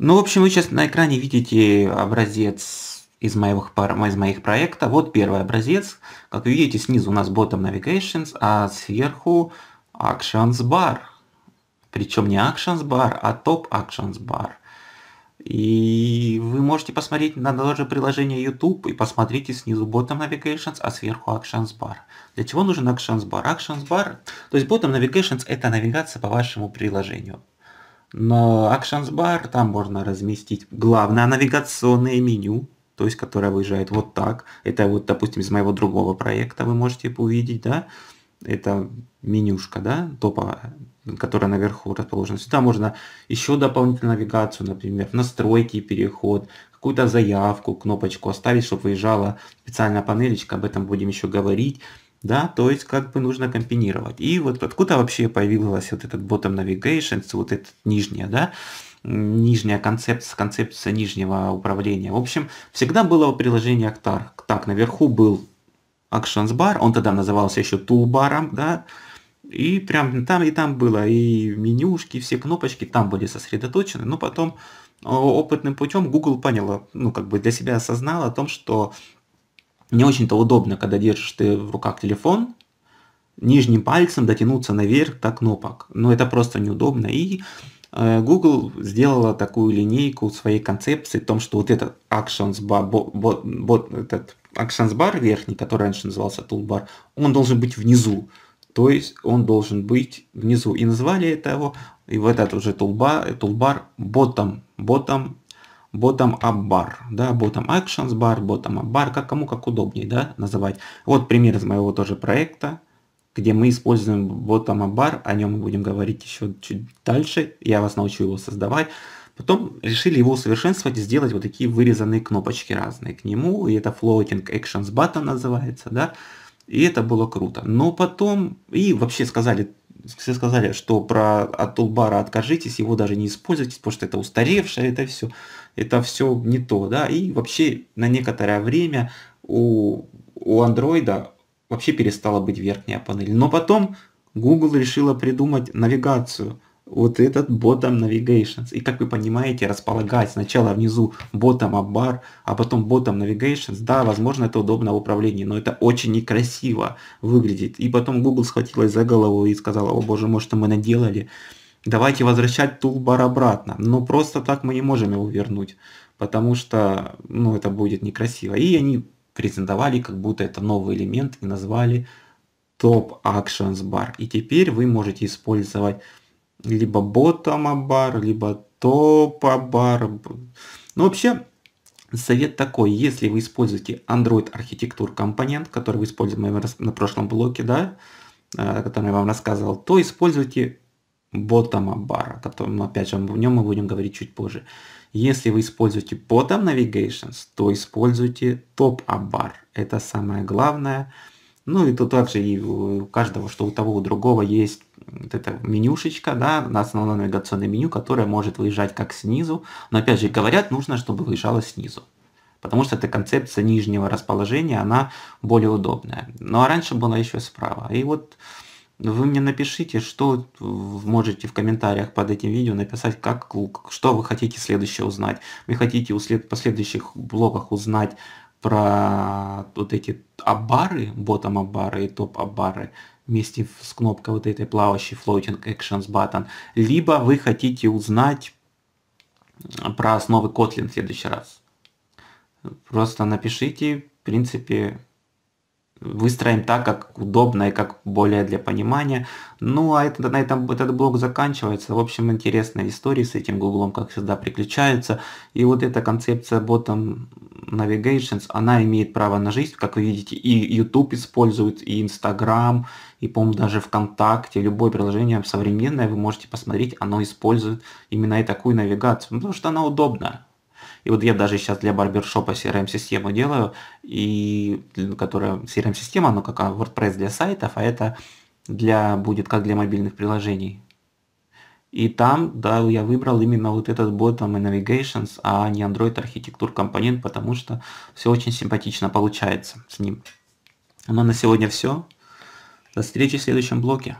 Ну, в общем, вы сейчас на экране видите образец из моих, из моих проектов. Вот первый образец. Как вы видите, снизу у нас Bottom Navigations, а сверху Actions Bar. Причем не Actions Bar, а Top Actions Bar. И вы можете посмотреть на даже приложение YouTube и посмотрите снизу Bottom Navigations, а сверху Actions Bar. Для чего нужен Actions Bar? Actions Bar, то есть Bottom Navigations это навигация по вашему приложению. Но Actions Bar там можно разместить главное навигационное меню, то есть которое выезжает вот так. Это вот, допустим, из моего другого проекта вы можете увидеть, да? Это менюшка, да, топовая, которая наверху расположена. Сюда можно еще дополнительную навигацию, например, настройки, переход, какую-то заявку, кнопочку оставить, чтобы выезжала специальная панелечка, об этом будем еще говорить да, то есть как бы нужно комбинировать. И вот откуда вообще появилась вот этот bottom navigation, вот этот нижняя, да, нижняя концепция, концепция нижнего управления. В общем, всегда было в приложении актар, Так, наверху был Actions Bar, он тогда назывался еще Toolbar, да, и прям там и там было, и менюшки, все кнопочки там были сосредоточены, но потом опытным путем Google поняла, ну как бы для себя осознала о том, что не очень-то удобно, когда держишь ты в руках телефон, нижним пальцем дотянуться наверх до кнопок. Но это просто неудобно. И э, Google сделала такую линейку своей концепции, в том, что вот этот actions bar, бо, бо, бо, этот actions bar верхний, который раньше назывался toolbar, он должен быть внизу. То есть он должен быть внизу. И назвали это его, и вот этот уже toolbar, toolbar bottom, bottom bottom-up bar, да, bottom actions bar, bottom-up bar, как кому как удобнее, да, называть. Вот пример из моего тоже проекта, где мы используем bottom-up bar, о нем мы будем говорить еще чуть дальше, я вас научу его создавать. Потом решили его усовершенствовать и сделать вот такие вырезанные кнопочки разные к нему, и это floating actions button называется, да, и это было круто. Но потом, и вообще сказали, все сказали, что про от тулбара откажитесь, его даже не используйте, потому что это устаревшее, это все, это все не то, да, и вообще на некоторое время у, у андроида вообще перестала быть верхняя панель. Но потом Google решила придумать навигацию – вот этот bottom navigations. И как вы понимаете, располагать сначала внизу bottom up bar, а потом bottom navigations, да, возможно, это удобно в управлении, но это очень некрасиво выглядит. И потом Google схватилась за голову и сказала, о боже мой, что мы наделали. Давайте возвращать тулбар обратно. Но просто так мы не можем его вернуть, потому что ну, это будет некрасиво. И они презентовали, как будто это новый элемент, и назвали Top Actions Bar. И теперь вы можете использовать либо bottom-up либо top-up Ну, вообще, совет такой, если вы используете Android архитектур компонент, который вы использовали на прошлом блоке, да, э, который я вам рассказывал, то используйте bottom бар, о котором, ну, опять же, в нем мы будем говорить чуть позже. Если вы используете bottom navigations, то используйте top bar. Это самое главное. Ну и тут также и у каждого, что у того, у другого есть вот эта менюшечка, да, на основное навигационное меню, которое может выезжать как снизу, но опять же говорят, нужно, чтобы выезжало снизу. Потому что эта концепция нижнего расположения, она более удобная. Ну а раньше была еще справа. И вот вы мне напишите, что можете в комментариях под этим видео написать, как, что вы хотите следующее узнать. Вы хотите в последующих блоках узнать про вот эти аббары, bottom аббары и топ аббары вместе с кнопкой вот этой плавающей floating actions button, либо вы хотите узнать э, про основы Kotlin в следующий раз. Просто напишите, в принципе, выстроим так, как удобно и как более для понимания. Ну, а это, на этом этот блок заканчивается. В общем, интересная история с этим Google, как всегда, приключается. И вот эта концепция Bottom Navigations, она имеет право на жизнь, как вы видите, и YouTube использует, и Instagram, и, по-моему, даже ВКонтакте, любое приложение современное, вы можете посмотреть, оно использует именно и такую навигацию, потому что она удобна. И вот я даже сейчас для барбершопа CRM-систему делаю, и, которая CRM-система, но как а, WordPress для сайтов, а это для, будет как для мобильных приложений. И там, да, я выбрал именно вот этот бот и Navigations, а не Android архитектур компонент, потому что все очень симпатично получается с ним. Но ну, на сегодня все. До встречи в следующем блоке.